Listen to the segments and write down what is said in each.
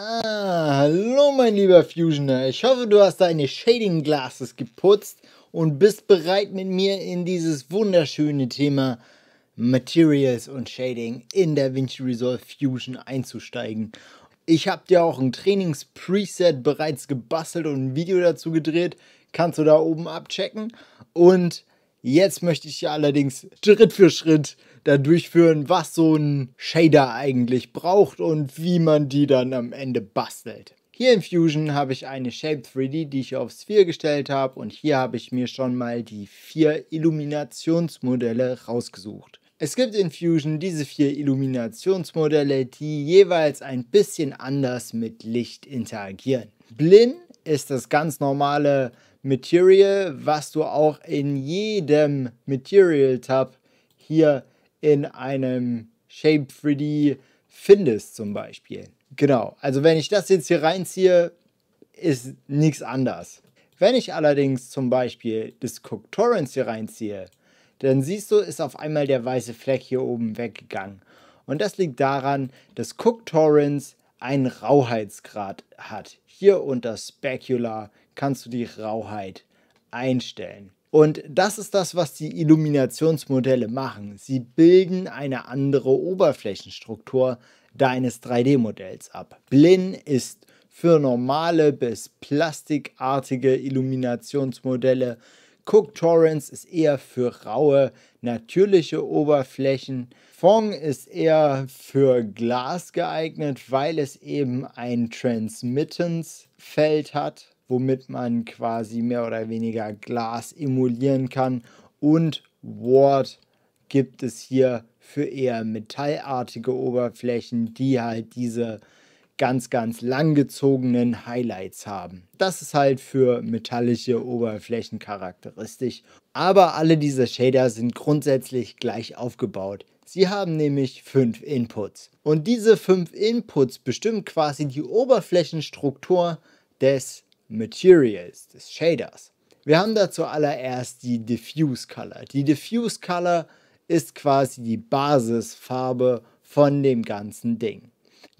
Ah, hallo mein lieber Fusioner. Ich hoffe, du hast deine Shading Glasses geputzt und bist bereit mit mir in dieses wunderschöne Thema Materials und Shading in der Vinci Resolve Fusion einzusteigen. Ich habe dir auch ein Trainings-Preset bereits gebastelt und ein Video dazu gedreht. Kannst du da oben abchecken. Und jetzt möchte ich dir allerdings Schritt für Schritt da durchführen, was so ein Shader eigentlich braucht und wie man die dann am Ende bastelt. Hier in Fusion habe ich eine Shape 3D, die ich auf Sphere gestellt habe und hier habe ich mir schon mal die vier Illuminationsmodelle rausgesucht. Es gibt in Fusion diese vier Illuminationsmodelle, die jeweils ein bisschen anders mit Licht interagieren. Blin ist das ganz normale Material, was du auch in jedem Material-Tab hier in einem Shape 3D findest zum Beispiel. Genau, also wenn ich das jetzt hier reinziehe, ist nichts anders. Wenn ich allerdings zum Beispiel das Cooktorrents hier reinziehe, dann siehst du, ist auf einmal der weiße Fleck hier oben weggegangen. Und das liegt daran, dass Cooktorrents einen Rauheitsgrad hat. Hier unter Specular kannst du die Rauheit einstellen. Und das ist das, was die Illuminationsmodelle machen. Sie bilden eine andere Oberflächenstruktur deines 3D-Modells ab. Blin ist für normale bis plastikartige Illuminationsmodelle. Cook Torrance ist eher für raue, natürliche Oberflächen. Fong ist eher für Glas geeignet, weil es eben ein Transmittance-Feld hat womit man quasi mehr oder weniger Glas emulieren kann. Und Ward gibt es hier für eher metallartige Oberflächen, die halt diese ganz, ganz langgezogenen Highlights haben. Das ist halt für metallische Oberflächen charakteristisch. Aber alle diese Shader sind grundsätzlich gleich aufgebaut. Sie haben nämlich fünf Inputs. Und diese fünf Inputs bestimmen quasi die Oberflächenstruktur des Materials, des Shaders. Wir haben da zuallererst die Diffuse Color. Die Diffuse Color ist quasi die Basisfarbe von dem ganzen Ding.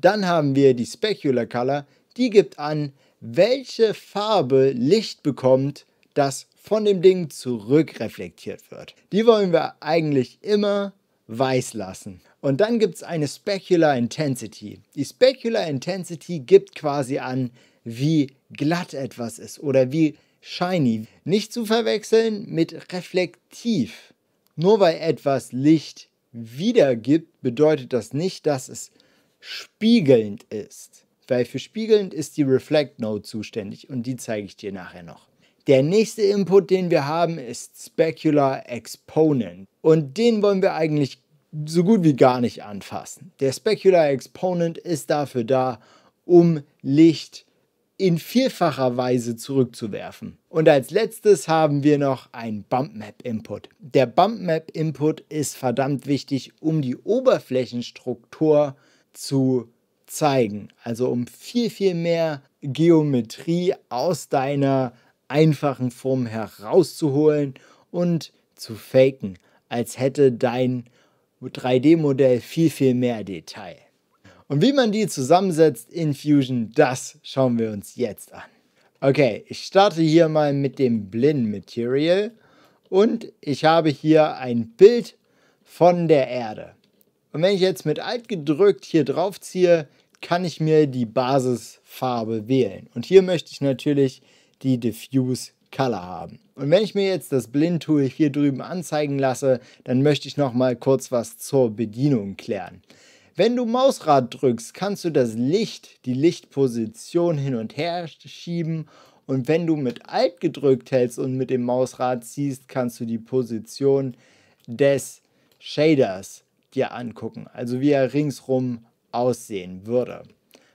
Dann haben wir die Specular Color, die gibt an, welche Farbe Licht bekommt, das von dem Ding zurückreflektiert wird. Die wollen wir eigentlich immer weiß lassen. Und dann gibt es eine Specular Intensity. Die Specular Intensity gibt quasi an, wie glatt etwas ist oder wie shiny. Nicht zu verwechseln mit reflektiv. Nur weil etwas Licht wiedergibt, bedeutet das nicht, dass es spiegelnd ist. Weil für spiegelnd ist die Reflect Node zuständig und die zeige ich dir nachher noch. Der nächste Input, den wir haben, ist Specular Exponent. Und den wollen wir eigentlich so gut wie gar nicht anfassen. Der Specular Exponent ist dafür da, um Licht zu in vielfacher Weise zurückzuwerfen. Und als letztes haben wir noch ein bumpmap Input. Der bumpmap Input ist verdammt wichtig, um die Oberflächenstruktur zu zeigen. Also um viel, viel mehr Geometrie aus deiner einfachen Form herauszuholen und zu faken, als hätte dein 3D-Modell viel, viel mehr Detail. Und wie man die zusammensetzt in Fusion, das schauen wir uns jetzt an. Okay, ich starte hier mal mit dem Blin Material und ich habe hier ein Bild von der Erde. Und wenn ich jetzt mit Alt gedrückt hier drauf ziehe, kann ich mir die Basisfarbe wählen. Und hier möchte ich natürlich die Diffuse Color haben. Und wenn ich mir jetzt das Blind Tool hier drüben anzeigen lasse, dann möchte ich noch mal kurz was zur Bedienung klären. Wenn du Mausrad drückst, kannst du das Licht, die Lichtposition hin und her schieben und wenn du mit Alt gedrückt hältst und mit dem Mausrad ziehst, kannst du die Position des Shaders dir angucken, also wie er ringsrum aussehen würde.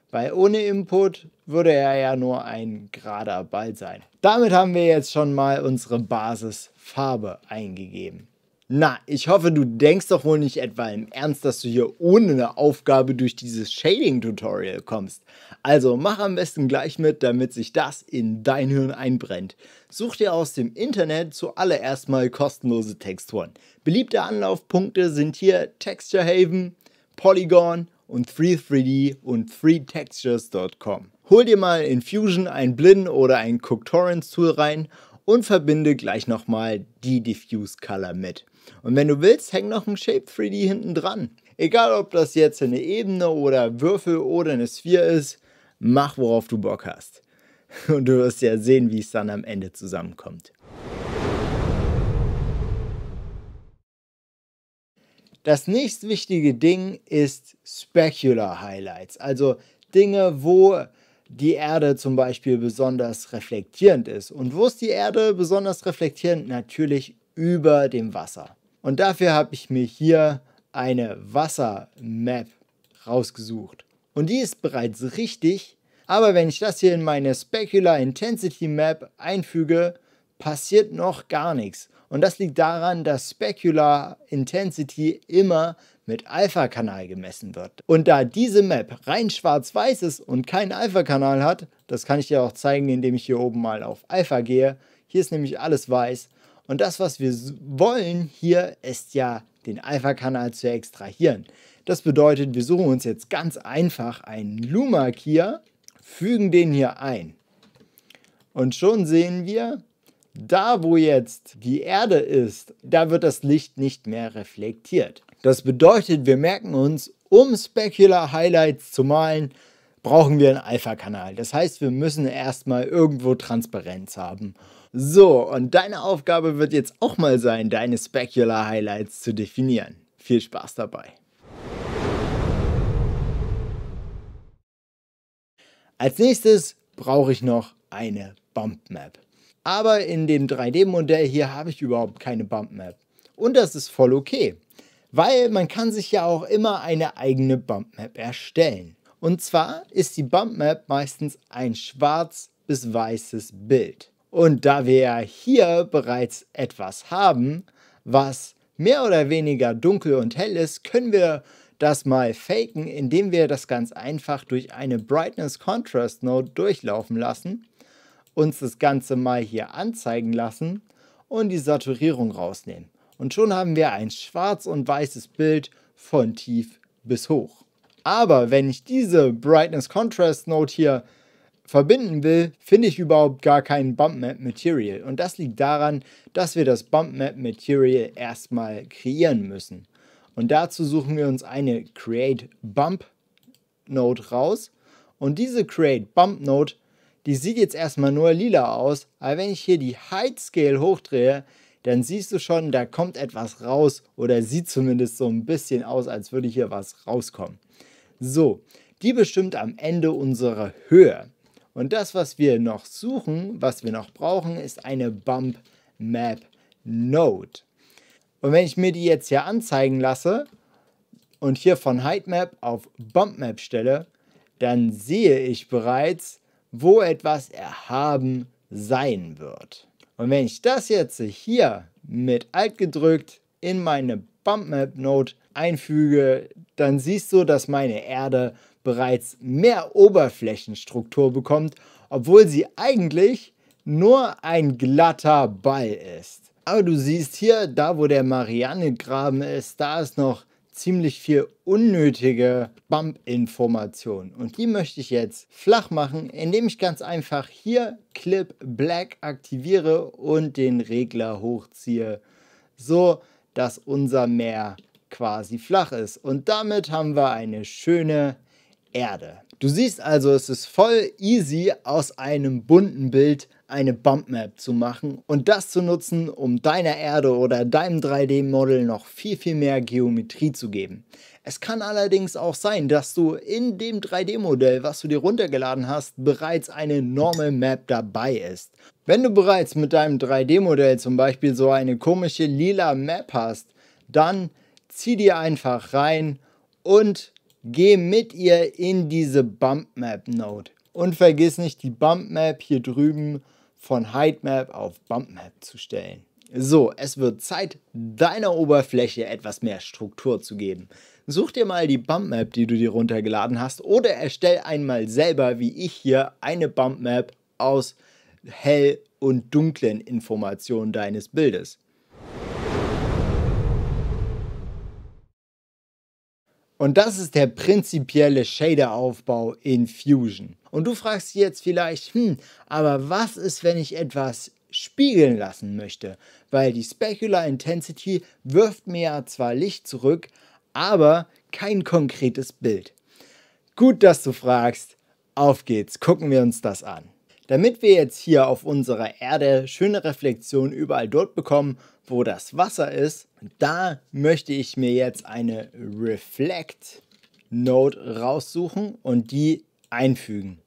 Weil ohne Input würde er ja nur ein gerader Ball sein. Damit haben wir jetzt schon mal unsere Basisfarbe eingegeben. Na, ich hoffe, du denkst doch wohl nicht etwa im Ernst, dass du hier ohne eine Aufgabe durch dieses Shading-Tutorial kommst. Also mach am besten gleich mit, damit sich das in dein Hirn einbrennt. Such dir aus dem Internet zuallererst mal kostenlose Texturen. Beliebte Anlaufpunkte sind hier Texture Haven, Polygon und 33D und 3textures.com. Hol dir mal in Fusion ein Blin oder ein Cooktorrents Tool rein und verbinde gleich nochmal die Diffuse Color mit. Und wenn du willst, häng noch ein Shape 3D hinten dran. Egal, ob das jetzt eine Ebene oder Würfel oder eine Sphäre ist, mach worauf du Bock hast. Und du wirst ja sehen, wie es dann am Ende zusammenkommt. Das nächstwichtige Ding ist Specular Highlights, also Dinge, wo die Erde zum Beispiel besonders reflektierend ist. Und wo ist die Erde besonders reflektierend? Natürlich über dem Wasser. Und dafür habe ich mir hier eine Wassermap rausgesucht. Und die ist bereits richtig, aber wenn ich das hier in meine Specular Intensity Map einfüge, passiert noch gar nichts. Und das liegt daran, dass Specular Intensity immer mit Alpha-Kanal gemessen wird. Und da diese Map rein schwarz-weiß ist und keinen Alpha-Kanal hat, das kann ich dir auch zeigen, indem ich hier oben mal auf Alpha gehe, hier ist nämlich alles weiß, und das, was wir wollen hier, ist ja den Alpha-Kanal zu extrahieren. Das bedeutet, wir suchen uns jetzt ganz einfach einen Lumark hier, fügen den hier ein. Und schon sehen wir, da wo jetzt die Erde ist, da wird das Licht nicht mehr reflektiert. Das bedeutet, wir merken uns, um Specular Highlights zu malen, brauchen wir einen Alpha-Kanal. Das heißt, wir müssen erstmal irgendwo Transparenz haben. So, und deine Aufgabe wird jetzt auch mal sein, deine Specular Highlights zu definieren. Viel Spaß dabei. Als nächstes brauche ich noch eine Bump Map. Aber in dem 3D-Modell hier habe ich überhaupt keine Bump Map. Und das ist voll okay, weil man kann sich ja auch immer eine eigene Bump Map erstellen. Und zwar ist die Bump Map meistens ein schwarz bis weißes Bild. Und da wir ja hier bereits etwas haben, was mehr oder weniger dunkel und hell ist, können wir das mal faken, indem wir das ganz einfach durch eine Brightness Contrast Node durchlaufen lassen, uns das Ganze mal hier anzeigen lassen und die Saturierung rausnehmen. Und schon haben wir ein schwarz und weißes Bild von tief bis hoch. Aber wenn ich diese Brightness Contrast Node hier verbinden will, finde ich überhaupt gar kein Bump Map Material. Und das liegt daran, dass wir das Bump Map Material erstmal kreieren müssen. Und dazu suchen wir uns eine Create Bump Node raus. Und diese Create Bump Node, die sieht jetzt erstmal nur lila aus. Aber wenn ich hier die Height Scale hochdrehe, dann siehst du schon, da kommt etwas raus oder sieht zumindest so ein bisschen aus, als würde hier was rauskommen. So, die bestimmt am Ende unsere Höhe. Und das, was wir noch suchen, was wir noch brauchen, ist eine Bump Map Node. Und wenn ich mir die jetzt hier anzeigen lasse und hier von Height Map auf Bump Map stelle, dann sehe ich bereits, wo etwas erhaben sein wird. Und wenn ich das jetzt hier mit Alt gedrückt in meine Bump Map Node einfüge, dann siehst du, dass meine Erde bereits mehr Oberflächenstruktur bekommt, obwohl sie eigentlich nur ein glatter Ball ist. Aber du siehst hier, da wo der Marianne-Graben ist, da ist noch ziemlich viel unnötige Bump-Information. Und die möchte ich jetzt flach machen, indem ich ganz einfach hier Clip Black aktiviere und den Regler hochziehe, so dass unser Meer quasi flach ist. Und damit haben wir eine schöne Erde. Du siehst also, es ist voll easy, aus einem bunten Bild eine Bump Map zu machen und das zu nutzen, um deiner Erde oder deinem 3D-Model noch viel, viel mehr Geometrie zu geben. Es kann allerdings auch sein, dass du in dem 3D-Modell, was du dir runtergeladen hast, bereits eine Normal Map dabei ist. Wenn du bereits mit deinem 3D-Modell zum Beispiel so eine komische lila Map hast, dann zieh dir einfach rein und Geh mit ihr in diese bumpmap Map Node. Und vergiss nicht, die Bumpmap hier drüben von Heightmap auf Bumpmap zu stellen. So, es wird Zeit, deiner Oberfläche etwas mehr Struktur zu geben. Such dir mal die Bumpmap, die du dir runtergeladen hast, oder erstell einmal selber, wie ich hier, eine Bumpmap aus hell und dunklen Informationen deines Bildes. Und das ist der prinzipielle Shader-Aufbau in Fusion. Und du fragst jetzt vielleicht, hm, aber was ist, wenn ich etwas spiegeln lassen möchte? Weil die Specular Intensity wirft mir ja zwar Licht zurück, aber kein konkretes Bild. Gut, dass du fragst. Auf geht's, gucken wir uns das an. Damit wir jetzt hier auf unserer Erde schöne Reflexionen überall dort bekommen, wo das Wasser ist, da möchte ich mir jetzt eine Reflect Note raussuchen und die einfügen.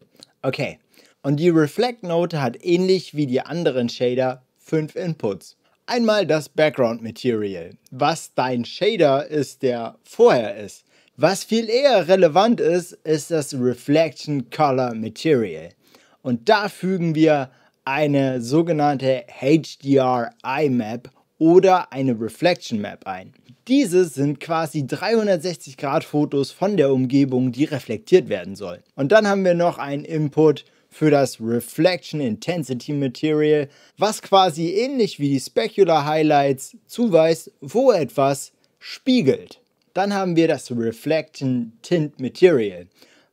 Okay, und die Reflect Note hat ähnlich wie die anderen Shader fünf Inputs. Einmal das Background Material, was dein Shader ist, der vorher ist. Was viel eher relevant ist, ist das Reflection Color Material. Und da fügen wir eine sogenannte HDR IMAP oder eine Reflection Map ein. Diese sind quasi 360-Grad-Fotos von der Umgebung, die reflektiert werden sollen. Und dann haben wir noch einen Input für das Reflection Intensity Material, was quasi ähnlich wie die Specular Highlights zuweist, wo etwas spiegelt. Dann haben wir das Reflection Tint Material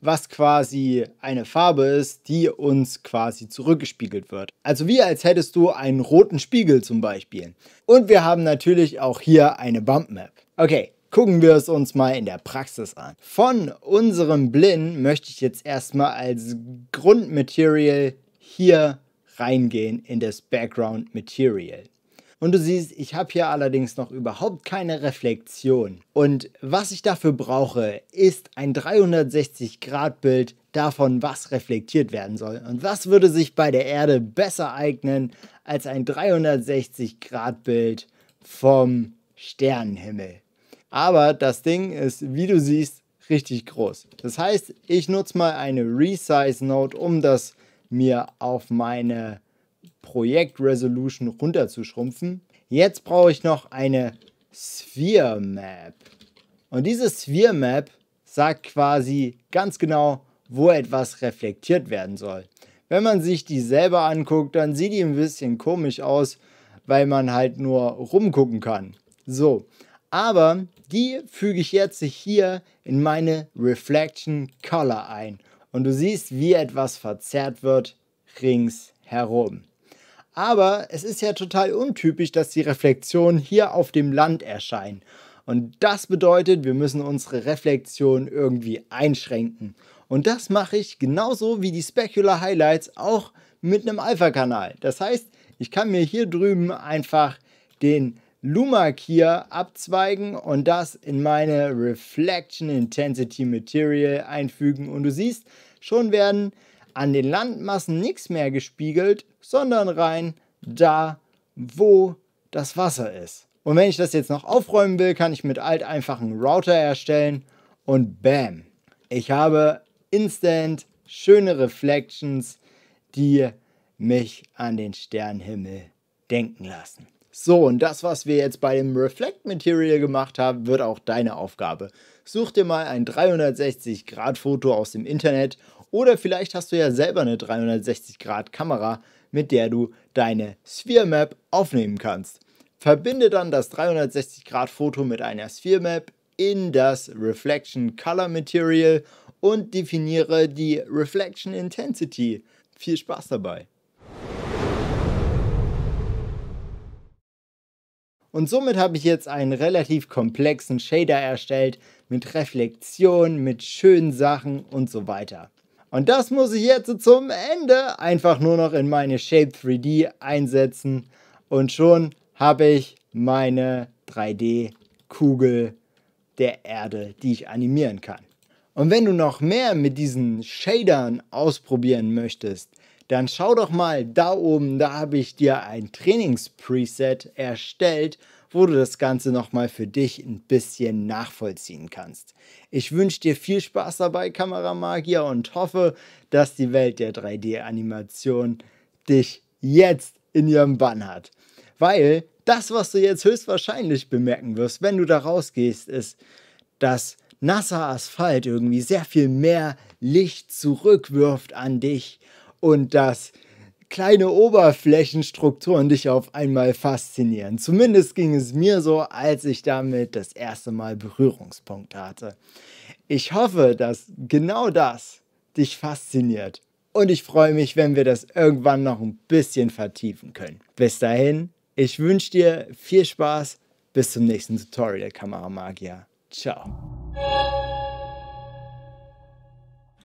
was quasi eine Farbe ist, die uns quasi zurückgespiegelt wird. Also wie als hättest du einen roten Spiegel zum Beispiel. Und wir haben natürlich auch hier eine Bump Map. Okay, gucken wir es uns mal in der Praxis an. Von unserem Blin möchte ich jetzt erstmal als Grundmaterial hier reingehen in das Background Material. Und du siehst, ich habe hier allerdings noch überhaupt keine Reflexion. Und was ich dafür brauche, ist ein 360-Grad-Bild davon, was reflektiert werden soll. Und was würde sich bei der Erde besser eignen als ein 360-Grad-Bild vom Sternenhimmel. Aber das Ding ist, wie du siehst, richtig groß. Das heißt, ich nutze mal eine Resize note um das mir auf meine Projekt Resolution runterzuschrumpfen. Jetzt brauche ich noch eine Sphere Map. Und diese Sphere Map sagt quasi ganz genau, wo etwas reflektiert werden soll. Wenn man sich die selber anguckt, dann sieht die ein bisschen komisch aus, weil man halt nur rumgucken kann. So, aber die füge ich jetzt hier in meine Reflection Color ein. Und du siehst, wie etwas verzerrt wird ringsherum. Aber es ist ja total untypisch, dass die Reflexionen hier auf dem Land erscheinen. Und das bedeutet, wir müssen unsere Reflexion irgendwie einschränken. Und das mache ich genauso wie die Specular Highlights auch mit einem Alpha-Kanal. Das heißt, ich kann mir hier drüben einfach den Lumak hier abzweigen und das in meine Reflection Intensity Material einfügen. Und du siehst, schon werden an den Landmassen nichts mehr gespiegelt, sondern rein da, wo das Wasser ist. Und wenn ich das jetzt noch aufräumen will, kann ich mit Alt einfachen Router erstellen und bam, ich habe instant schöne Reflections, die mich an den Sternenhimmel denken lassen. So, und das, was wir jetzt bei dem Reflect Material gemacht haben, wird auch deine Aufgabe. Such dir mal ein 360-Grad-Foto aus dem Internet oder vielleicht hast du ja selber eine 360-Grad-Kamera, mit der du deine Sphere Map aufnehmen kannst. Verbinde dann das 360-Grad-Foto mit einer Sphere Map in das Reflection Color Material und definiere die Reflection Intensity. Viel Spaß dabei! Und somit habe ich jetzt einen relativ komplexen Shader erstellt mit Reflexion, mit schönen Sachen und so weiter. Und das muss ich jetzt zum Ende einfach nur noch in meine Shape 3D einsetzen. Und schon habe ich meine 3D-Kugel der Erde, die ich animieren kann. Und wenn du noch mehr mit diesen Shadern ausprobieren möchtest, dann schau doch mal da oben, da habe ich dir ein Trainingspreset erstellt, wo du das Ganze nochmal für dich ein bisschen nachvollziehen kannst. Ich wünsche dir viel Spaß dabei, Kameramagier, und hoffe, dass die Welt der 3D-Animation dich jetzt in ihrem Bann hat. Weil das, was du jetzt höchstwahrscheinlich bemerken wirst, wenn du da rausgehst, ist, dass nasser Asphalt irgendwie sehr viel mehr Licht zurückwirft an dich und dass kleine Oberflächenstrukturen dich auf einmal faszinieren. Zumindest ging es mir so, als ich damit das erste Mal Berührungspunkt hatte. Ich hoffe, dass genau das dich fasziniert. Und ich freue mich, wenn wir das irgendwann noch ein bisschen vertiefen können. Bis dahin, ich wünsche dir viel Spaß. Bis zum nächsten Tutorial, Kameramagier. Ciao.